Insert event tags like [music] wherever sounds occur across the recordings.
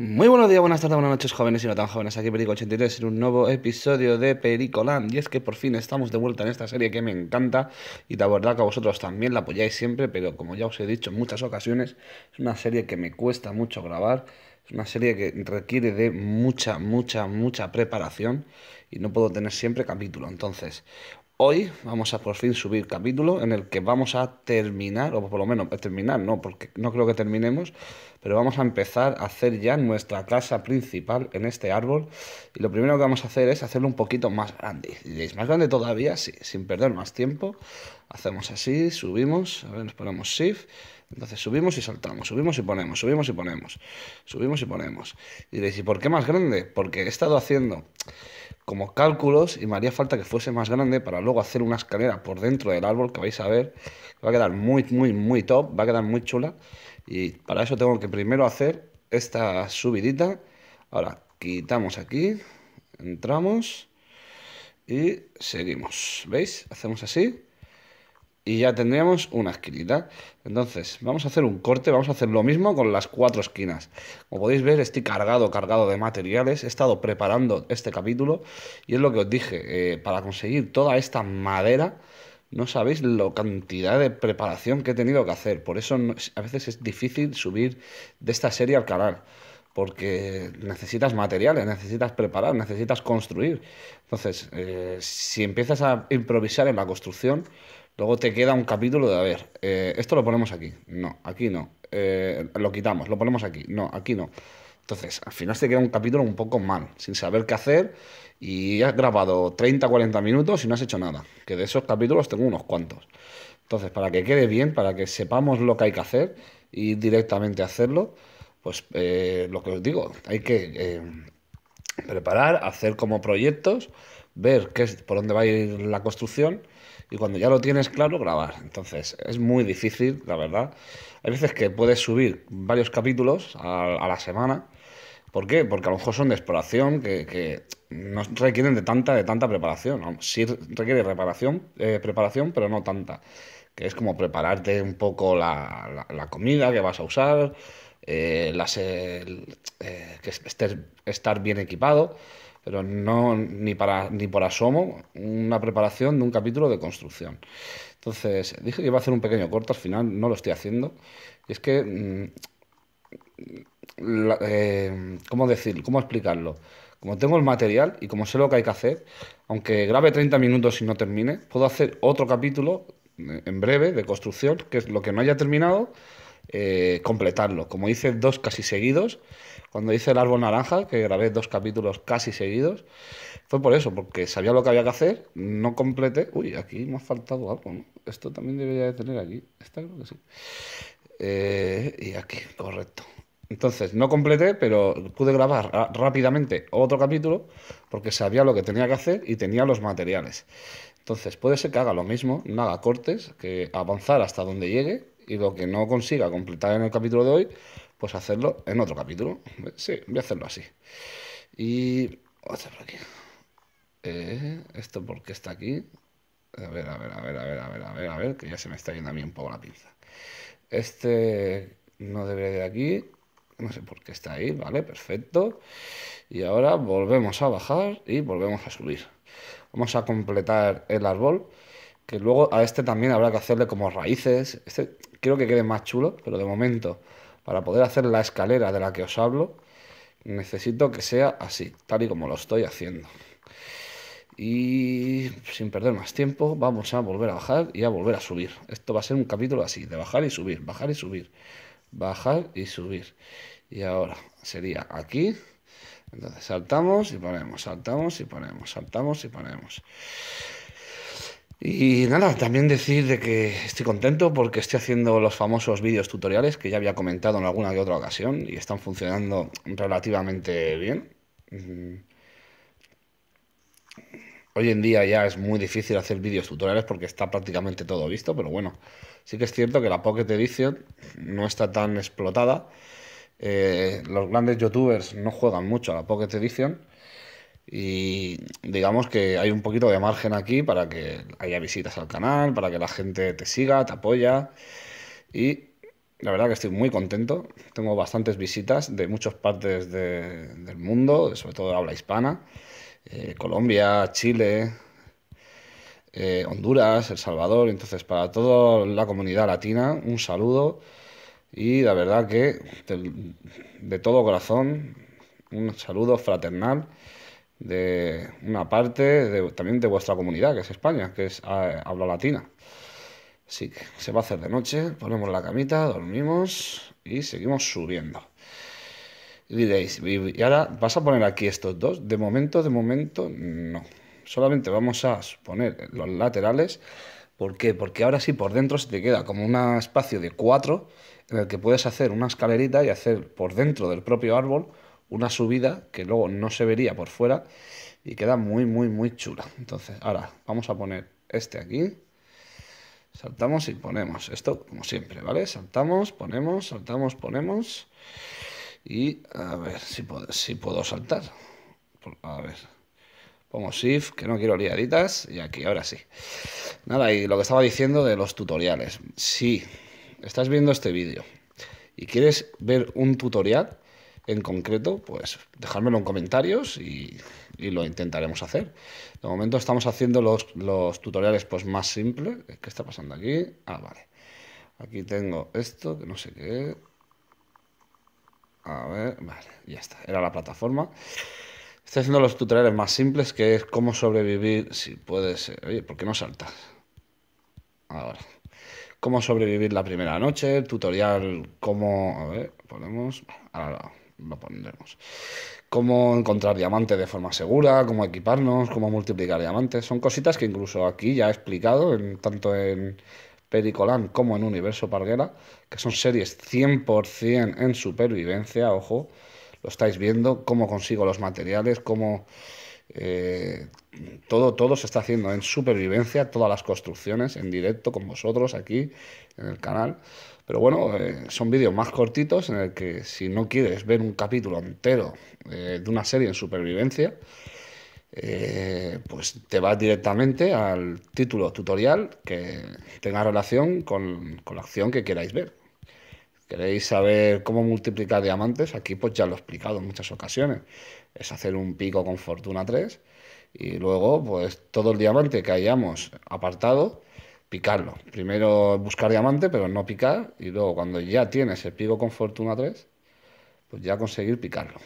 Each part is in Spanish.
Muy buenos días, buenas tardes, buenas noches, jóvenes y no tan jóvenes. Aquí Perico83 en un nuevo episodio de Pericoland. Y es que por fin estamos de vuelta en esta serie que me encanta. Y la verdad que a vosotros también la apoyáis siempre, pero como ya os he dicho en muchas ocasiones, es una serie que me cuesta mucho grabar. Es una serie que requiere de mucha, mucha, mucha preparación. Y no puedo tener siempre capítulo. Entonces, Hoy vamos a por fin subir capítulo en el que vamos a terminar, o por lo menos eh, terminar, no, porque no creo que terminemos, pero vamos a empezar a hacer ya nuestra casa principal en este árbol. Y lo primero que vamos a hacer es hacerlo un poquito más grande. Y es más grande todavía, sí, sin perder más tiempo. Hacemos así, subimos, a ver, nos ponemos shift entonces subimos y saltamos, subimos y ponemos, subimos y ponemos, subimos y ponemos. Y diréis, ¿y por qué más grande? Porque he estado haciendo como cálculos y me haría falta que fuese más grande para luego hacer una escalera por dentro del árbol que vais a ver. Va a quedar muy, muy, muy top, va a quedar muy chula. Y para eso tengo que primero hacer esta subidita. Ahora, quitamos aquí, entramos y seguimos. ¿Veis? Hacemos así y ya tendríamos una esquinita. Entonces, vamos a hacer un corte, vamos a hacer lo mismo con las cuatro esquinas. Como podéis ver, estoy cargado, cargado de materiales, he estado preparando este capítulo y es lo que os dije, eh, para conseguir toda esta madera, no sabéis la cantidad de preparación que he tenido que hacer, por eso a veces es difícil subir de esta serie al canal. Porque necesitas materiales, necesitas preparar, necesitas construir. Entonces, eh, si empiezas a improvisar en la construcción, Luego te queda un capítulo de, a ver, eh, esto lo ponemos aquí, no, aquí no, eh, lo quitamos, lo ponemos aquí, no, aquí no. Entonces, al final te queda un capítulo un poco mal, sin saber qué hacer y has grabado 30, 40 minutos y no has hecho nada, que de esos capítulos tengo unos cuantos. Entonces, para que quede bien, para que sepamos lo que hay que hacer y directamente hacerlo, pues eh, lo que os digo, hay que preparar, hacer como proyectos, ver qué es, por dónde va a ir la construcción y cuando ya lo tienes claro, grabar. Entonces, es muy difícil, la verdad. Hay veces que puedes subir varios capítulos a, la semana. ¿Por qué? Porque a lo mejor son de exploración que, que no requieren de tanta, de tanta preparación. Sí requiere reparación, eh, preparación, pero no tanta. Que es como prepararte un poco la, la, comida que vas a usar, eh, las, eh, que estés, estar bien equipado pero no ni para ni por asomo una preparación de un capítulo de construcción. Entonces, dije que iba a hacer un pequeño corto, al final no lo estoy haciendo. Y es que mm, eh, ¿cómo decir? ¿Cómo explicarlo? Como tengo el material y como sé lo que hay que hacer, aunque grabe 30 minutos y no termine, puedo hacer otro capítulo eh, en breve de construcción, que es lo que no haya terminado, eh, completarlo. Como hice dos casi seguidos, cuando hice el árbol naranja, que grabé dos capítulos casi seguidos, fue por eso, porque sabía lo que había que hacer, no completé. Uy, aquí me ha faltado algo, Esto también debería de tener aquí. creo que sí. Eh, y aquí, correcto. Entonces, no completé, pero pude grabar rápidamente otro capítulo porque sabía lo que tenía que hacer y tenía los materiales. Entonces, puede ser que haga lo mismo, no haga cortes, que avanzar hasta donde llegue y lo que no consiga completar en el capítulo de hoy, pues hacerlo en otro capítulo. Sí, voy a hacerlo así. Y... Eh, ¿Esto porque está aquí? A ver, a ver, a ver, a ver, a ver, a ver, a ver, que ya se me está yendo a mí un poco la pinza. Este no debería de aquí. No sé por qué está ahí, ¿vale? Perfecto. Y ahora volvemos a bajar y volvemos a subir. Vamos a completar el árbol, que luego a este también habrá que hacerle como raíces. Este creo que quede más chulo pero de momento, para poder hacer la escalera de la que os hablo, necesito que sea así, tal y como lo estoy haciendo. Y sin perder más tiempo, vamos a volver a bajar y a volver a subir. Esto va a ser un capítulo así, de bajar y subir, bajar y subir, bajar y subir. Y ahora sería aquí. Entonces saltamos y ponemos, saltamos y ponemos, saltamos y ponemos. Y nada, también decir de que estoy contento porque estoy haciendo los famosos vídeos tutoriales que ya había comentado en alguna que otra ocasión y están funcionando relativamente bien. Mm. Hoy en día ya es muy difícil hacer vídeos tutoriales porque está prácticamente todo visto, pero bueno, sí que es cierto que la Pocket Edition no está tan explotada. Eh, los grandes youtubers no juegan mucho a la Pocket Edition y digamos que hay un poquito de margen aquí para que haya visitas al canal, para que la gente te siga, te apoya. Y la verdad que estoy muy contento. Tengo bastantes visitas de muchas partes del mundo, sobre todo habla hispana. Eh, Colombia, Chile, eh, Honduras, El Salvador. Entonces, para toda la comunidad latina, un saludo. Y la verdad que de todo corazón, un saludo fraternal de una parte de, también de vuestra comunidad, que es España, que es ah, habla latina. Así que se va a hacer de noche, ponemos la camita, dormimos y seguimos subiendo. Y diréis, ¿y ahora vas a poner aquí estos dos? De momento, de momento, no. Solamente vamos a poner los laterales. ¿Por qué? Porque ahora sí por dentro se te queda como un espacio de cuatro en el que puedes hacer una escalerita y hacer por dentro del propio árbol una subida que luego no se vería por fuera y queda muy, muy, muy chula. Entonces, ahora vamos a poner este aquí. Saltamos y ponemos esto como siempre, ¿vale? Saltamos, ponemos, saltamos, ponemos. Y a ver si puedo, si puedo saltar. A ver. Pongo shift, que no quiero liaditas. Y aquí, ahora sí. Nada, y lo que estaba diciendo de los tutoriales. Si estás viendo este vídeo y quieres ver un tutorial, en concreto, pues dejármelo en comentarios y, lo intentaremos hacer. De momento estamos haciendo los, los tutoriales pues más simples. ¿Qué está pasando aquí? Ah, vale. Aquí tengo esto, que no sé qué. A ver, vale, ya está. Era la plataforma. Estoy haciendo los tutoriales más simples, que es cómo sobrevivir, si puede ser. Oye, ¿por qué no saltas? Ahora. Cómo sobrevivir la primera noche, tutorial, cómo... A ver, ponemos... Ahora, lo pondremos. Cómo encontrar diamantes de forma segura, cómo equiparnos, cómo multiplicar diamantes. Son cositas que incluso aquí ya he explicado, en, tanto en Pericolán como en Universo Parguera, que son series 100% en supervivencia, ojo, lo estáis viendo, cómo consigo los materiales, cómo... Eh, todo, todo se está haciendo en supervivencia, todas las construcciones en directo con vosotros aquí en el canal. Pero bueno, eh, son vídeos más cortitos en el que si no quieres ver un capítulo entero eh, de una serie en supervivencia, eh, pues te vas directamente al título tutorial que tenga relación con, con la acción que queráis ver. ¿Queréis saber cómo multiplicar diamantes? Aquí pues ya lo he explicado en muchas ocasiones. Es hacer un pico con fortuna 3 y luego pues todo el diamante que hayamos apartado picarlo. Primero buscar diamante, pero no picar, y luego cuando ya tienes el pico con fortuna 3, pues ya conseguir picarlo.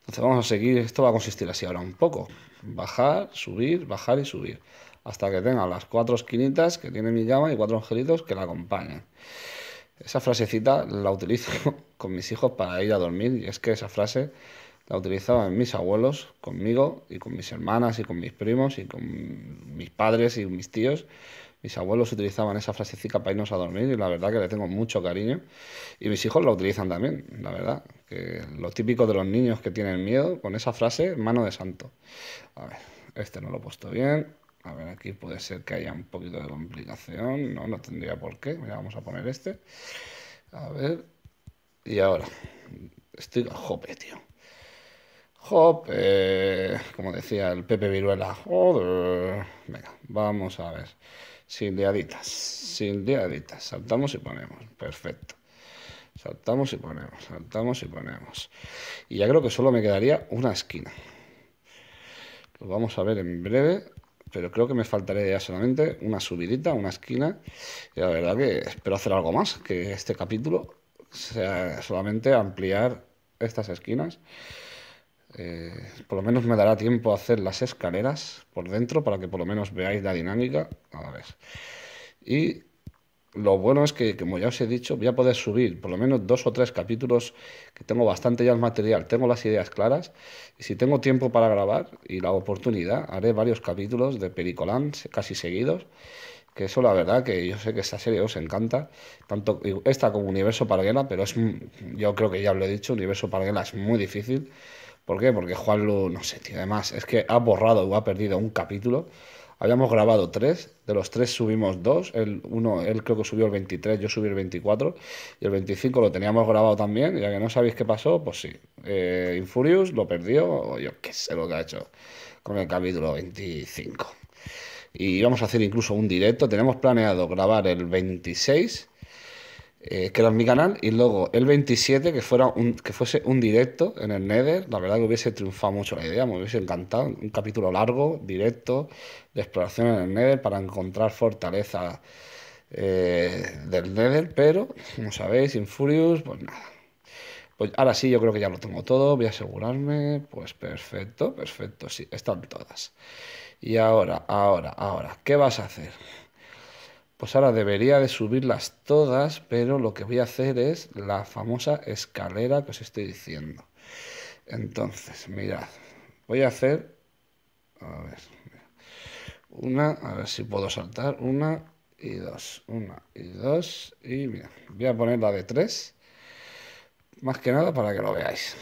Entonces vamos a seguir, esto va a consistir así ahora un poco. Bajar, subir, bajar y subir. Hasta que tenga las cuatro esquinitas que tiene mi llama y cuatro angelitos que la acompañan. Esa frasecita la utilizo [laughs] con mis hijos para ir a dormir y es que esa frase la utilizaban mis abuelos conmigo y con mis hermanas y con mis primos y con mis padres y mis tíos. Mis abuelos utilizaban esa frasecita para irnos a dormir y la verdad que le tengo mucho cariño. Y mis hijos la utilizan también, la verdad. Que lo típico de los niños que tienen miedo, con esa frase, mano de santo. A ver, este no lo he puesto bien. A ver, aquí puede ser que haya un poquito de complicación. No, no tendría por qué. Mira, vamos a poner este. A ver. Y ahora. Estoy a tío. Eh, como decía el Pepe Viruela, Venga, vamos a ver. Sin diaditas sin diaditas. Saltamos y ponemos. Perfecto. Saltamos y ponemos, saltamos y ponemos. Y ya creo que solo me quedaría una esquina. Lo vamos a ver en breve, pero creo que me faltaría ya solamente una subidita, una esquina. Y la verdad que espero hacer algo más, que este capítulo sea solamente ampliar estas esquinas eh, por lo menos me dará tiempo a hacer las escaleras por dentro para que por lo menos veáis la dinámica. A Y lo bueno es que, como ya os he dicho, voy a poder subir por lo menos dos o tres capítulos que tengo bastante ya el material, tengo las ideas claras y si tengo tiempo para grabar y la oportunidad, haré varios capítulos de Pericolán casi seguidos, que eso la verdad que yo sé que esta serie os encanta, tanto esta como Universo Parguela, pero es, yo creo que ya lo he dicho, Universo Parguela es muy difícil ¿Por qué? Porque Juan lo... no sé, tío, además es que ha borrado o ha perdido un capítulo. Habíamos grabado tres, de los tres subimos dos, el uno, él creo que subió el 23, yo subí el 24 y el 25 lo teníamos grabado también, ya que no sabéis qué pasó, pues sí, eh, Infurious lo perdió, o yo qué sé lo que ha hecho con el capítulo 25. Y vamos a hacer incluso un directo, tenemos planeado grabar el 26 eh, que era mi canal, y luego el 27, que, fuera un, que fuese un directo en el Nether, la verdad que hubiese triunfado mucho la idea, me hubiese encantado, un capítulo largo, directo, de exploración en el Nether para encontrar fortaleza eh, del Nether, pero, como sabéis, Infurious, pues nada. Pues ahora sí, yo creo que ya lo tengo todo, voy a asegurarme, pues perfecto, perfecto, sí, están todas. Y ahora, ahora, ahora, ¿qué vas a hacer? Pues ahora debería de subirlas todas, pero lo que voy a hacer es la famosa escalera que os estoy diciendo. Entonces, mirad, voy a hacer... A ver, una, a ver si puedo saltar, una y dos, una y dos, y mira, voy a poner la de tres, más que nada para que lo veáis.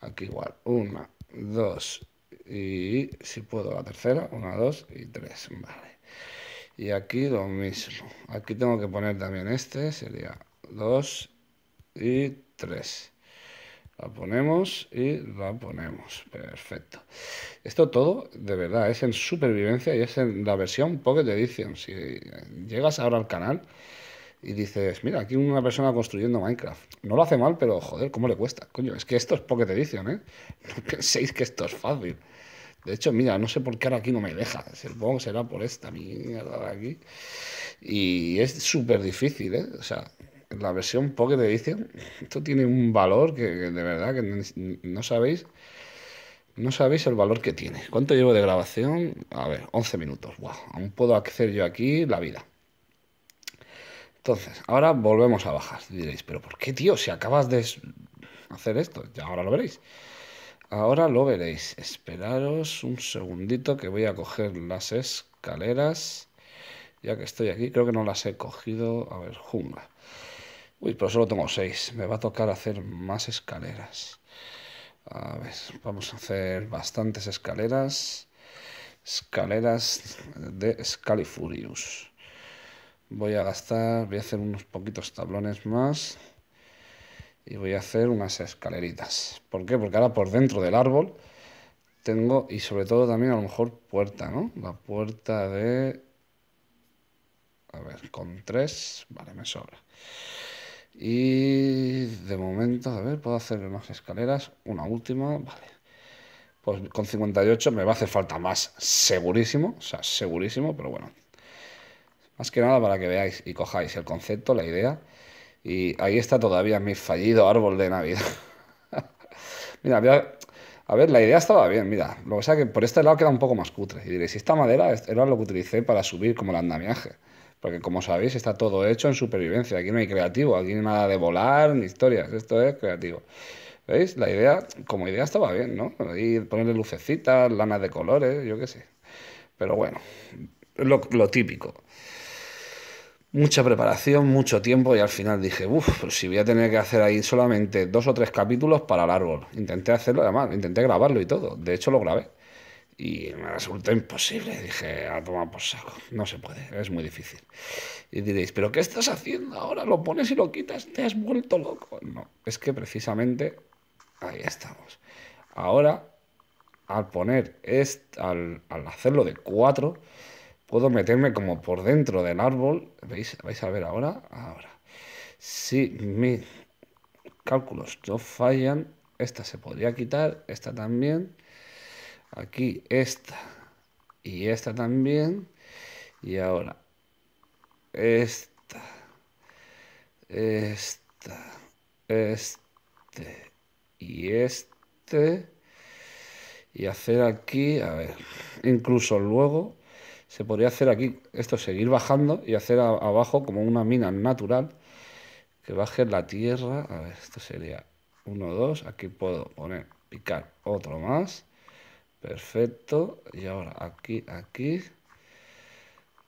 Aquí igual, una, dos, y si puedo la tercera, una, dos y tres, vale. Y aquí lo mismo. Aquí tengo que poner también este, sería 2 y 3. La ponemos y la ponemos. Perfecto. Esto todo, de verdad, es en supervivencia y es en la versión Pocket Edition. Si llegas ahora al canal y dices, mira, aquí una persona construyendo Minecraft. No lo hace mal, pero joder, ¿cómo le cuesta? Coño, es que esto es Pocket Edition, ¿eh? [laughs] No penséis que esto es fácil. De hecho, mira, no sé por qué ahora aquí no me deja. Supongo será por esta mierda de aquí. Y es súper difícil, ¿eh? O sea, la versión Pocket Edition, esto tiene un valor que, de verdad que no, sabéis. No sabéis el valor que tiene. ¿Cuánto llevo de grabación? A ver, 11 minutos. aún puedo hacer yo aquí la vida. Entonces, ahora volvemos a bajar. Diréis, pero ¿por qué, tío? Si acabas de hacer esto, ya ahora lo veréis. Ahora lo veréis. Esperaros un segundito que voy a coger las escaleras. Ya que estoy aquí, creo que no las he cogido. A ver, jungla. Uy, pero solo tengo seis. Me va a tocar hacer más escaleras. A ver, vamos a hacer bastantes escaleras. Escaleras de Scalifurius. Voy a gastar, voy a hacer unos poquitos tablones más y voy a hacer unas escaleritas. ¿Por qué? Porque ahora por dentro del árbol tengo, y sobre todo también a lo mejor puerta, ¿no? La puerta de... A ver, con tres, vale, me sobra. Y de momento, a ver, puedo hacer unas escaleras, una última, vale. Pues con 58 me va a hacer falta más, segurísimo, o sea, segurísimo, pero bueno. Más que nada para que veáis y cojáis el concepto, la idea. Y ahí está todavía mi fallido árbol de Navidad. [laughs] mira, a ver, la idea estaba bien, mira. Lo que es que por este lado queda un poco más cutre. Y diréis, esta madera era lo que utilicé para subir como el andamiaje. Porque como sabéis, está todo hecho en supervivencia. Aquí no hay creativo, aquí no hay nada de volar ni historias. Esto es creativo. ¿Veis? La idea, como idea estaba bien, ¿no? Ahí ponerle lucecitas, lanas de colores, yo qué sé. Pero bueno, lo, lo típico mucha preparación, mucho tiempo y al final dije, uff, pues si voy a tener que hacer ahí solamente dos o tres capítulos para el árbol. Intenté hacerlo, además, intenté grabarlo y todo. De hecho, lo grabé. Y me resultó imposible. Dije, a tomar por saco. No se puede, es muy difícil. Y diréis, ¿pero qué estás haciendo ahora? ¿Lo pones y lo quitas? ¿Te has vuelto loco? No, es que precisamente ahí estamos. Ahora, al poner, esto, al, al hacerlo de cuatro, Puedo meterme como por dentro del árbol. ¿Veis? ¿Vais a ver ahora? Ahora. Si mis cálculos no fallan, esta se podría quitar, esta también. Aquí esta y esta también. Y ahora esta, esta, este y este. Y hacer aquí, a ver, incluso luego se podría hacer aquí esto, seguir bajando y hacer abajo como una mina natural que baje la tierra. A ver, esto sería 1, dos, Aquí puedo poner, picar otro más. Perfecto. Y ahora aquí, aquí.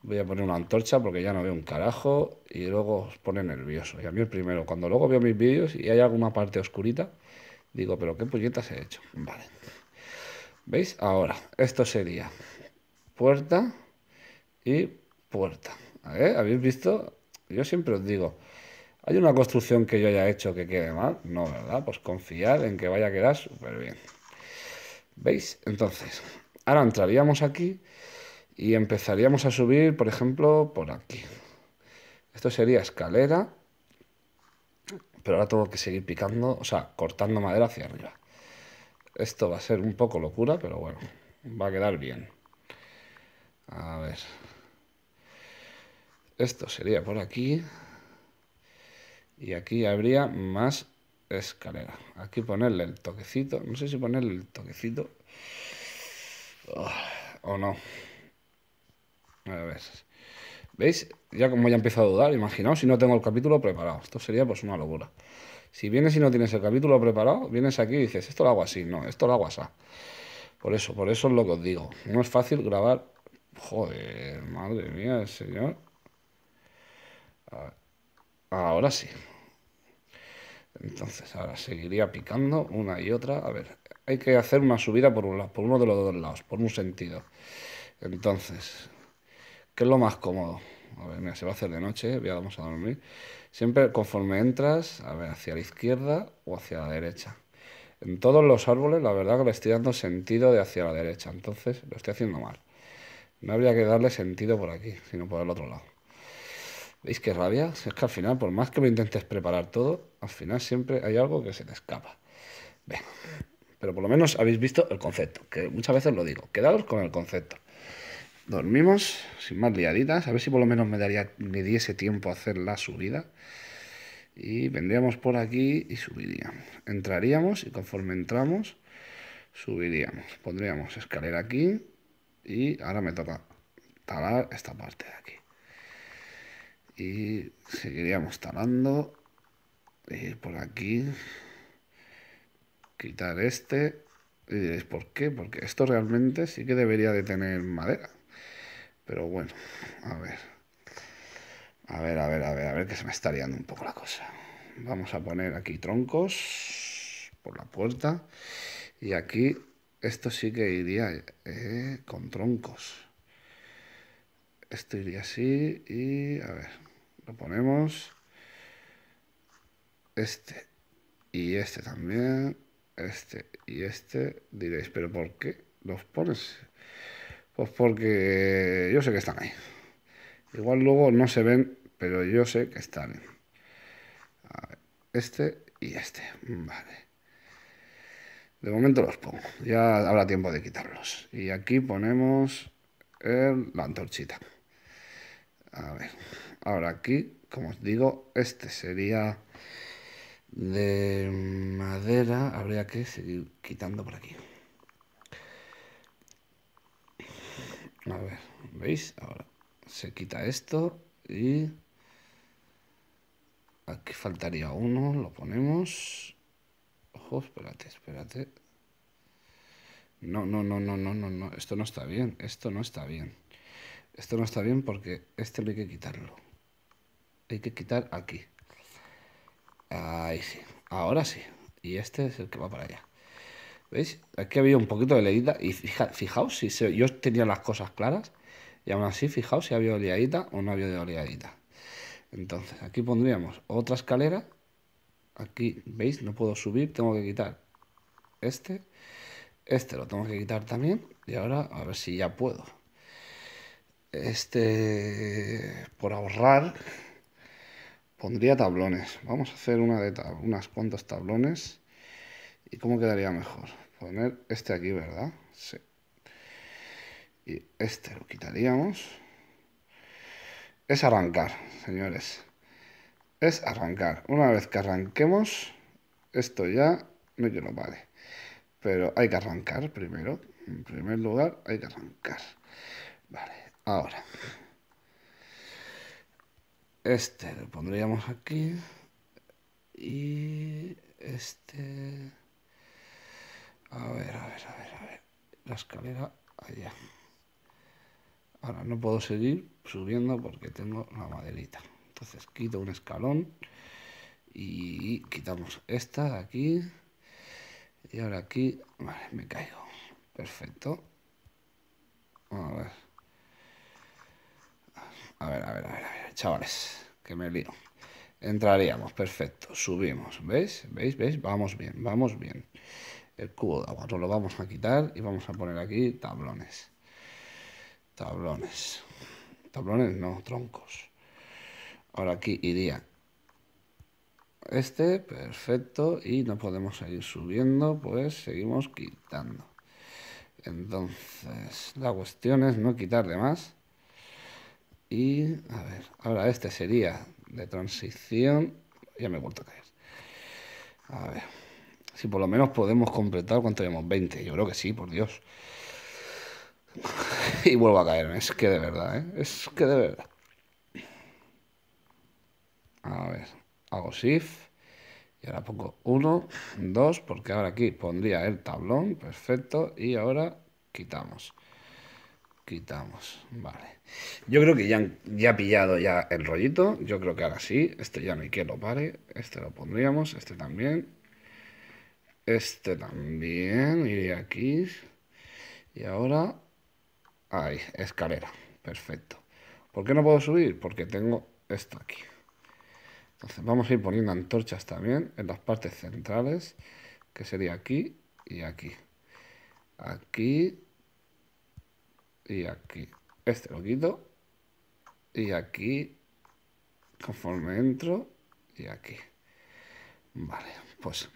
Voy a poner una antorcha porque ya no veo un carajo y luego os pone nervioso. Y a mí el primero, cuando luego veo mis vídeos y hay alguna parte oscurita, digo, pero qué puñetas he hecho. Vale. ¿Veis? Ahora, esto sería puerta y puerta. ¿Habéis visto? Yo siempre os digo, ¿hay una construcción que yo haya hecho que quede mal? No, ¿verdad? Pues confiar en que vaya a quedar súper bien. ¿Veis? Entonces, ahora entraríamos aquí y empezaríamos a subir, por ejemplo, por aquí. Esto sería escalera, pero ahora tengo que seguir picando, o sea, cortando madera hacia arriba. Esto va a ser un poco locura, pero bueno, va a quedar bien. A ver, esto sería por aquí. Y aquí habría más escalera. Aquí ponerle el toquecito. No sé si ponerle el toquecito. Ah, o no. A ver. ¿Veis? Ya como ya empezado a dudar, imaginaos si no tengo el capítulo preparado. Esto sería pues una locura. Si vienes y no tienes el capítulo preparado, vienes aquí y dices, esto lo hago así, no, esto lo hago así. Por eso, por eso es lo que os digo. No es fácil grabar. Joder, madre mía, señor. Ahora sí. Entonces, ahora seguiría picando una y otra. A ver, hay que hacer una subida por, un lado, por uno de los dos lados, por un sentido. Entonces, ¿qué es lo más cómodo? A ver, mira, se va a hacer de noche, ya vamos a dormir. Siempre conforme entras, a ver, hacia la izquierda o hacia la derecha. En todos los árboles, la verdad que le estoy dando sentido de hacia la derecha, entonces lo estoy haciendo mal. No habría que darle sentido por aquí, sino por el otro lado. ¿Veis qué rabia? Es que al final, por más que lo intentes preparar todo, al final siempre hay algo que se te escapa. Pero por lo menos habéis visto el concepto, que muchas veces lo digo. Quedaos con el concepto. Dormimos, sin más liaditas, a ver si por lo menos me, daría, me diese tiempo a hacer la subida. Y vendríamos por aquí y subiríamos. Entraríamos y conforme entramos, subiríamos. Pondríamos escalera aquí y ahora me toca talar esta parte de aquí. Y seguiríamos talando. y eh, por aquí. Quitar este. Y diréis, ¿por qué? Porque esto realmente sí que debería de tener madera. Pero bueno, a ver. A ver, a ver, a ver, a ver, que se me está liando un poco la cosa. Vamos a poner aquí troncos por la puerta. Y aquí esto sí que iría eh, con troncos. Esto iría así y a ver, lo ponemos. Este y este también, este y este. Diréis, pero ¿por qué los pones? Pues porque yo sé que están ahí. Igual luego no se ven, pero yo sé que están. este y este. Vale. De momento los pongo. Ya habrá tiempo de quitarlos. Y aquí ponemos la antorchita. A ver, ahora aquí, como os digo, este sería de madera. Habría que seguir quitando por aquí. A ver, ¿veis? Ahora se quita esto y aquí faltaría uno, lo ponemos. Ojo, espérate, espérate. No, no, no, no, no, no, no, esto no está bien, esto no está bien. Esto no está bien porque este no hay que quitarlo. Hay que quitar aquí. Ahí sí. Ahora sí. Y este es el que va para allá. ¿Veis? Aquí había un poquito de leída. Y fijaos si yo tenía las cosas claras. Y aún así, fijaos si había oleadita o no había de oleadita. Entonces, aquí pondríamos otra escalera. Aquí, ¿veis? No puedo subir, tengo que quitar este. Este lo tengo que quitar también. Y ahora a ver si ya puedo este, por ahorrar, pondría tablones. Vamos a hacer una de unas cuantas tablones. ¿Y cómo quedaría mejor? Poner este aquí, ¿verdad? Sí. Y este lo quitaríamos. Es arrancar, señores. Es arrancar. Una vez que arranquemos, esto ya no que no vale. Pero hay que arrancar primero. En primer lugar, hay que arrancar. Vale, Ahora. Este lo pondríamos aquí. Y este... A ver, a ver, a ver, a ver. La escalera allá. Ahora no puedo seguir subiendo porque tengo la maderita. Entonces quito un escalón y quitamos esta de aquí. Y ahora aquí, vale, me caigo. Perfecto. chavales, que me lío. Entraríamos, perfecto, subimos, ¿veis? ¿Veis? ¿Veis? Vamos bien, vamos bien. El cubo de agua lo vamos a quitar y vamos a poner aquí tablones. Tablones. Tablones no, troncos. Ahora aquí iría este, perfecto, y no podemos seguir subiendo, pues seguimos quitando. Entonces, la cuestión es no quitar de más y a ver, ahora este sería de transición. Ya me he vuelto a caer. A ver, si por lo menos podemos completar cuánto tenemos? 20. Yo creo que sí, por Dios. [laughs] y vuelvo a caerme, es que de verdad, ¿eh? es que de verdad. A ver, hago shift. Y ahora pongo 1, 2, porque ahora aquí pondría el tablón, perfecto. Y ahora quitamos quitamos. Vale. Yo creo que ya, ya ha pillado ya el rollito. Yo creo que ahora sí. Este ya no hay que lo pare. Este lo pondríamos. Este también. Este también. y aquí. Y ahora... Ahí, escalera. Perfecto. ¿Por qué no puedo subir? Porque tengo esto aquí. Entonces vamos a ir poniendo antorchas también en las partes centrales, que sería aquí y aquí. Aquí y aquí. Este lo quito y aquí conforme entro y aquí. Vale, pues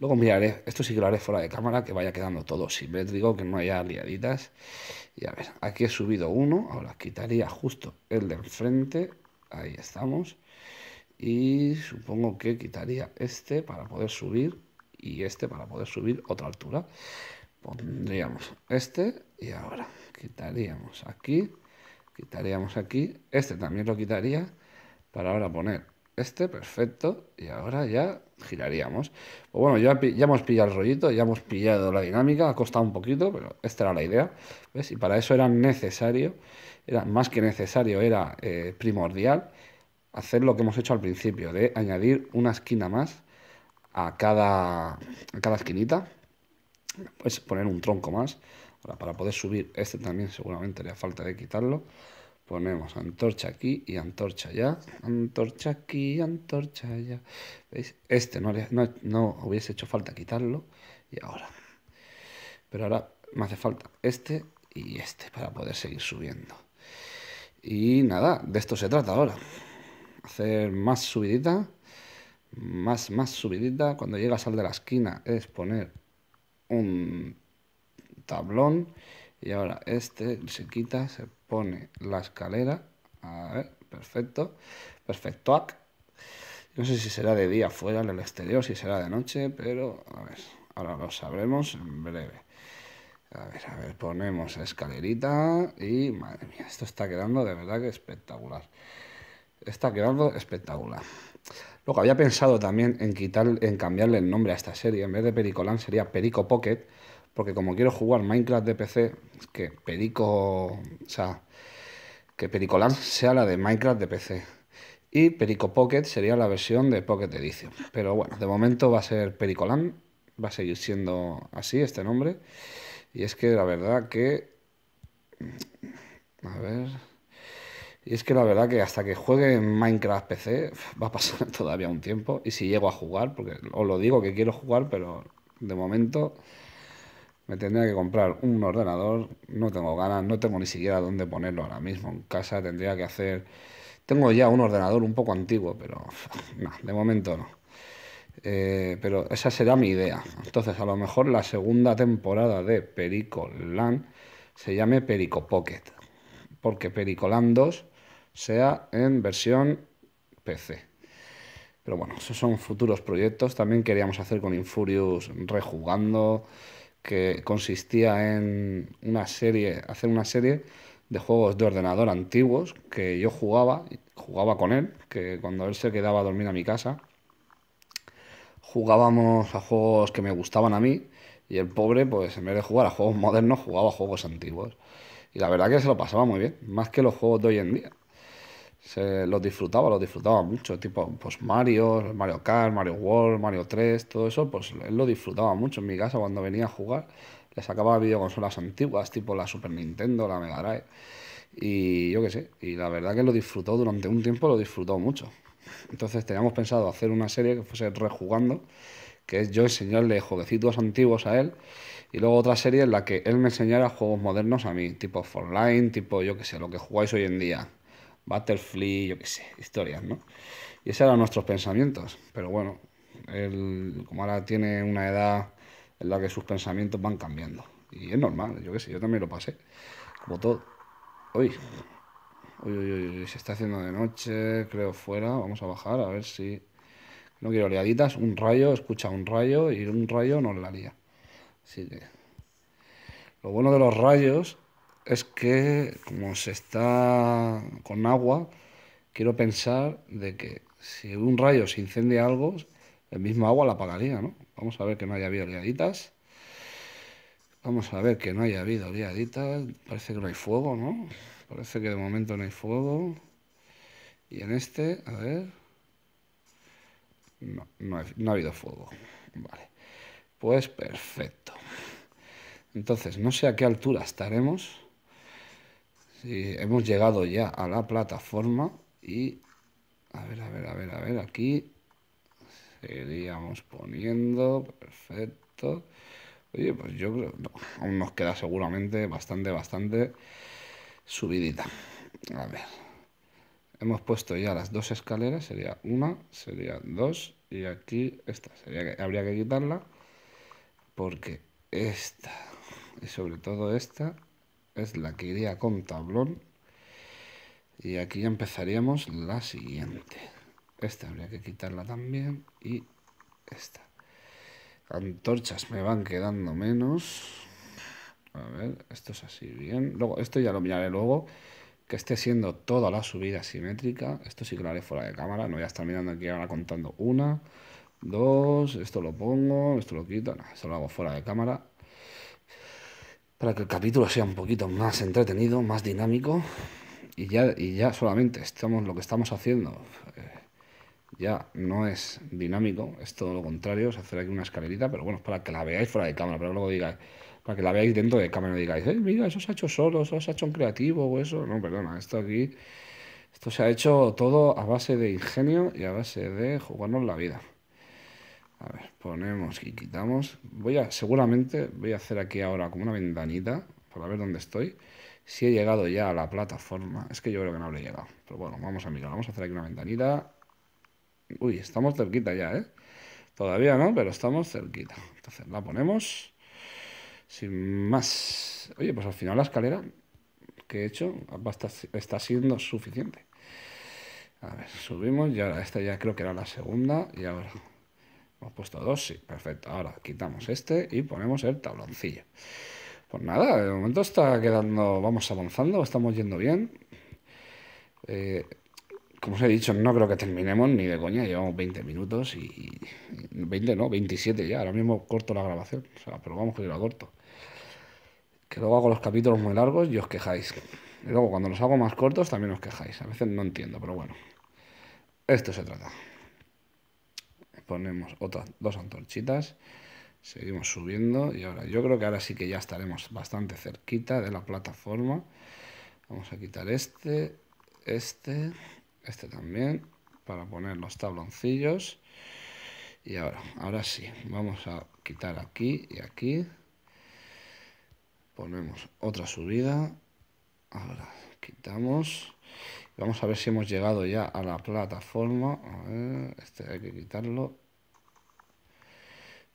luego miraré, esto sí lo haré fuera de cámara, que vaya quedando todo simétrico, que no haya liaditas. Y a ver, aquí he subido uno, ahora quitaría justo el de enfrente, ahí estamos. Y supongo que quitaría este para poder subir y este para poder subir otra altura. Pondríamos este y ahora quitaríamos aquí, quitaríamos aquí, este también lo quitaría para ahora poner este, perfecto, y ahora ya giraríamos. Pues bueno, ya, ya hemos pillado el rollito, ya hemos pillado la dinámica, ha costado un poquito, pero esta era la idea, Y para eso era necesario, era más que necesario, era eh, primordial hacer lo que hemos hecho al principio, de añadir una esquina más a cada, a cada esquinita, pues poner un tronco más, para poder subir este también seguramente haría falta de quitarlo. Ponemos antorcha aquí y antorcha allá. Antorcha aquí y antorcha allá. ¿Veis? Este no, no, no hubiese hecho falta quitarlo. Y ahora. Pero ahora me hace falta este y este para poder seguir subiendo. Y nada, de esto se trata ahora. Hacer más subidita, más, más subidita. Cuando llegas al de la esquina es poner un tablón y ahora este se quita, se pone la escalera, a ver, perfecto, perfecto, no sé si será de día fuera en el exterior, si será de noche, pero a ver, ahora lo sabremos en breve. A ver, a ver, ponemos escalerita y madre mía, esto está quedando de verdad que espectacular. Está quedando espectacular. Luego había pensado también en quitar, en cambiarle el nombre a esta serie. En vez de Pericolan sería Perico Pocket porque como quiero jugar Minecraft de PC, que Perico, o sea, que Pericolan sea la de Minecraft de PC. Y Perico Pocket sería la versión de Pocket Edition. Pero bueno, de momento va a ser Pericolan, va a seguir siendo así este nombre. Y es que la verdad que... Mm, a ver... Y es que la verdad que hasta que juegue Minecraft PC [laughs] va a pasar [laughs] todavía un tiempo. Y si llego a jugar, porque os lo digo que quiero jugar, pero de momento me tendría que comprar un ordenador, no tengo ganas, no tengo ni siquiera dónde ponerlo ahora mismo. En casa tendría que hacer... Tengo ya un ordenador un poco antiguo, pero [laughs] no, de momento no. Eh, pero esa será mi idea. Entonces, a lo mejor la segunda temporada de Perico se llame Perico Pocket. Porque Perico 2 sea en versión PC. Pero bueno, esos son futuros proyectos. También queríamos hacer con Infurious rejugando que consistía en una serie, hacer una serie de juegos de ordenador antiguos que yo jugaba, jugaba con él, que cuando él se quedaba a dormir a mi casa, jugábamos a juegos que me gustaban a mí y el pobre, pues en vez de jugar a juegos modernos, jugaba a juegos antiguos. Y la verdad que se lo pasaba muy bien, más que los juegos de hoy en día se, los disfrutaba, lo disfrutaba mucho, tipo pues Mario, Mario Kart, Mario World, Mario 3, todo eso, pues él lo disfrutaba mucho en mi casa cuando venía a jugar, le sacaba videoconsolas antiguas, tipo la Super Nintendo, la Mega Drive, y yo qué sé, y la verdad que lo disfrutó durante un tiempo, lo disfrutó mucho. Entonces teníamos pensado hacer una serie que fuese rejugando, que es yo enseñarle jueguecitos antiguos a él, y luego otra serie en la que él me enseñara juegos modernos a mí, tipo online tipo yo qué sé, lo que jugáis hoy en día. Butterfly, yo qué sé, historias, ¿no? Y esos eran nuestros pensamientos. Pero bueno, él, como ahora tiene una edad en la que sus pensamientos van cambiando. Y es normal, yo qué sé, yo también lo pasé. Como todo. Uy, uy, uy, uy, se está haciendo de noche, creo fuera. Vamos a bajar a ver si. No quiero oleaditas, Un rayo, escucha un rayo y un rayo nos la lía. Así que. Lo bueno de los rayos es que como se está con agua, quiero pensar de que si un rayo se incendia algo, el mismo agua la apagaría, ¿no? Vamos a ver que no haya habido liaditas. Vamos a ver que no haya habido liaditas. Parece que no hay fuego, ¿no? Parece que de momento no hay fuego. Y en este, a ver... No, no, no ha habido fuego. Vale. Pues perfecto. Entonces, no sé a qué altura estaremos hemos llegado ya a la plataforma y... A ver, a ver, a ver, a ver, aquí seguiríamos poniendo, perfecto. Oye, pues yo creo, no, aún nos queda seguramente bastante, bastante subidita. A ver, hemos puesto ya las dos escaleras, sería una, sería dos, y aquí esta, sería habría que quitarla, porque esta, y sobre todo esta, es la que iría con tablón. Y aquí empezaríamos la siguiente. Esta habría que quitarla también y esta. Antorchas me van quedando menos. A ver, esto es así bien. Luego, esto ya lo miraré luego. Que esté siendo toda la subida simétrica. Esto sí que lo haré fuera de cámara. No voy a estar mirando aquí ahora contando una, dos. Esto lo pongo, esto lo quito. No, esto lo hago fuera de cámara para que el capítulo sea un poquito más entretenido, más dinámico. Y ya, y ya solamente estamos lo que estamos haciendo eh, ya no es dinámico, es todo lo contrario, es hacer aquí una escalerita, pero bueno, para que la veáis fuera de cámara, pero luego digáis, para que la veáis dentro de cámara y digáis, eh, mira, eso se ha hecho solo, eso se ha hecho un creativo o eso. No, perdona, esto aquí, esto se ha hecho todo a base de ingenio y a base de jugarnos la vida. A ver, ponemos y quitamos. Voy a, seguramente, voy a hacer aquí ahora como una ventanita para ver dónde estoy. Si he llegado ya a la plataforma. Es que yo creo que no habré llegado. Pero bueno, vamos a mirar. Vamos a hacer aquí una ventanita. Uy, estamos cerquita ya, ¿eh? Todavía no, pero estamos cerquita. Entonces la ponemos. Sin más. Oye, pues al final la escalera que he hecho está siendo suficiente. A ver, subimos y ahora esta ya creo que era la segunda y ahora Hemos puesto dos, sí, perfecto. Ahora quitamos este y ponemos el tabloncillo. Pues nada, de momento está quedando, vamos avanzando, estamos yendo bien. Eh, como os he dicho, no creo que terminemos ni de coña, llevamos 20 minutos y, 20 no, 27 ya, ahora mismo corto la grabación, pero vamos que yo a corto. Que luego hago los capítulos muy largos y os quejáis. Y luego cuando los hago más cortos también os quejáis, a veces no entiendo, pero bueno, esto se trata ponemos otras dos antorchitas, seguimos subiendo y ahora yo creo que ahora sí que ya estaremos bastante cerquita de la plataforma. Vamos a quitar este, este, este también, para poner los tabloncillos. Y ahora, ahora sí, vamos a quitar aquí y aquí. Ponemos otra subida. Ahora quitamos. Vamos a ver si hemos llegado ya a la plataforma. este hay que quitarlo.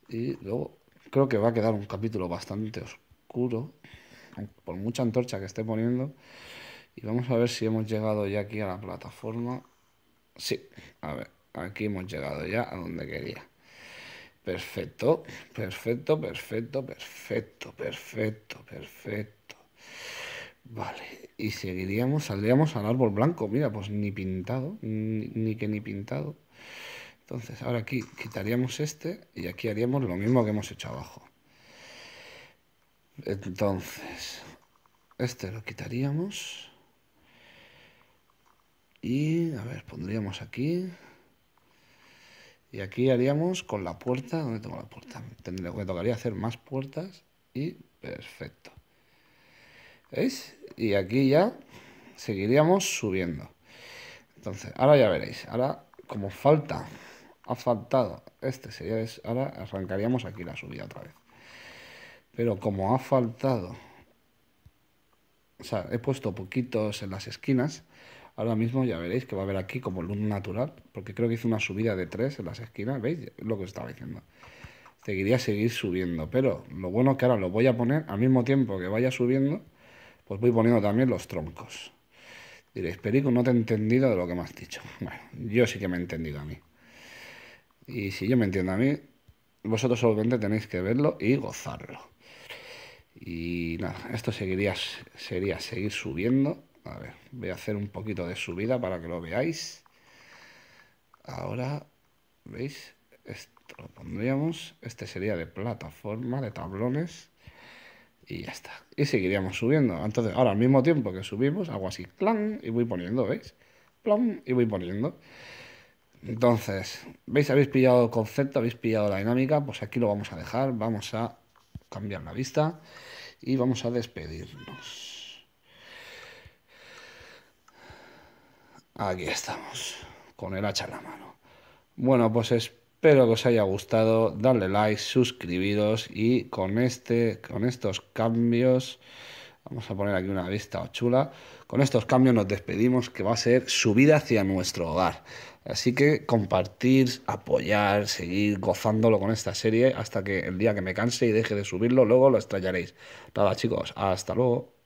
Y luego creo que va a quedar un capítulo bastante oscuro, por mucha antorcha que esté poniendo. Y vamos a ver si hemos llegado ya aquí a la plataforma. Sí, a ver, aquí hemos llegado ya a donde quería. Perfecto, perfecto, perfecto, perfecto, perfecto, perfecto. Vale, y seguiríamos, saldríamos al árbol blanco. Mira, pues ni pintado, ni, que ni pintado. Entonces, ahora aquí quitaríamos este y aquí haríamos lo mismo que hemos hecho abajo. Entonces, este lo quitaríamos. Y, a ver, pondríamos aquí. Y aquí haríamos con la puerta, ¿dónde tengo la puerta? tendré que tocaría hacer más puertas y perfecto. ¿Veis? Y aquí ya seguiríamos subiendo. Entonces, ahora ya veréis. Ahora, como falta, ha faltado este, sería ahora arrancaríamos aquí la subida otra vez. Pero como ha faltado, o sea, he puesto poquitos en las esquinas, ahora mismo ya veréis que va a haber aquí como luz natural, porque creo que hice una subida de 3 en las esquinas, ¿veis? Lo que os estaba diciendo. Seguiría seguir subiendo, pero lo bueno es que ahora lo voy a poner al mismo tiempo que vaya subiendo, pues voy poniendo también los troncos. Diréis, Perico, no te he entendido de lo que me has dicho. Bueno, yo sí que me he entendido a mí. Y si yo me entiendo a mí, vosotros solamente tenéis que verlo y gozarlo. Y nada, esto seguiría, sería seguir subiendo. A ver, voy a hacer un poquito de subida para que lo veáis. Ahora, ¿veis? Esto lo pondríamos. Este sería de plataforma, de tablones. Y ya está. Y seguiríamos subiendo. Entonces, ahora al mismo tiempo que subimos, hago así, clan, y voy poniendo, ¿veis? Plom, y voy poniendo. Entonces, ¿veis? Habéis pillado el concepto, habéis pillado la dinámica, pues aquí lo vamos a dejar, vamos a cambiar la vista y vamos a despedirnos. Aquí estamos, con el hacha en la mano. Bueno, pues es Espero que os haya gustado, darle like, suscribiros y con, este, con estos cambios, vamos a poner aquí una vista chula, con estos cambios nos despedimos que va a ser subida hacia nuestro hogar. Así que compartir, apoyar, seguir gozándolo con esta serie hasta que el día que me canse y deje de subirlo, luego lo estrellaréis. Nada chicos, hasta luego.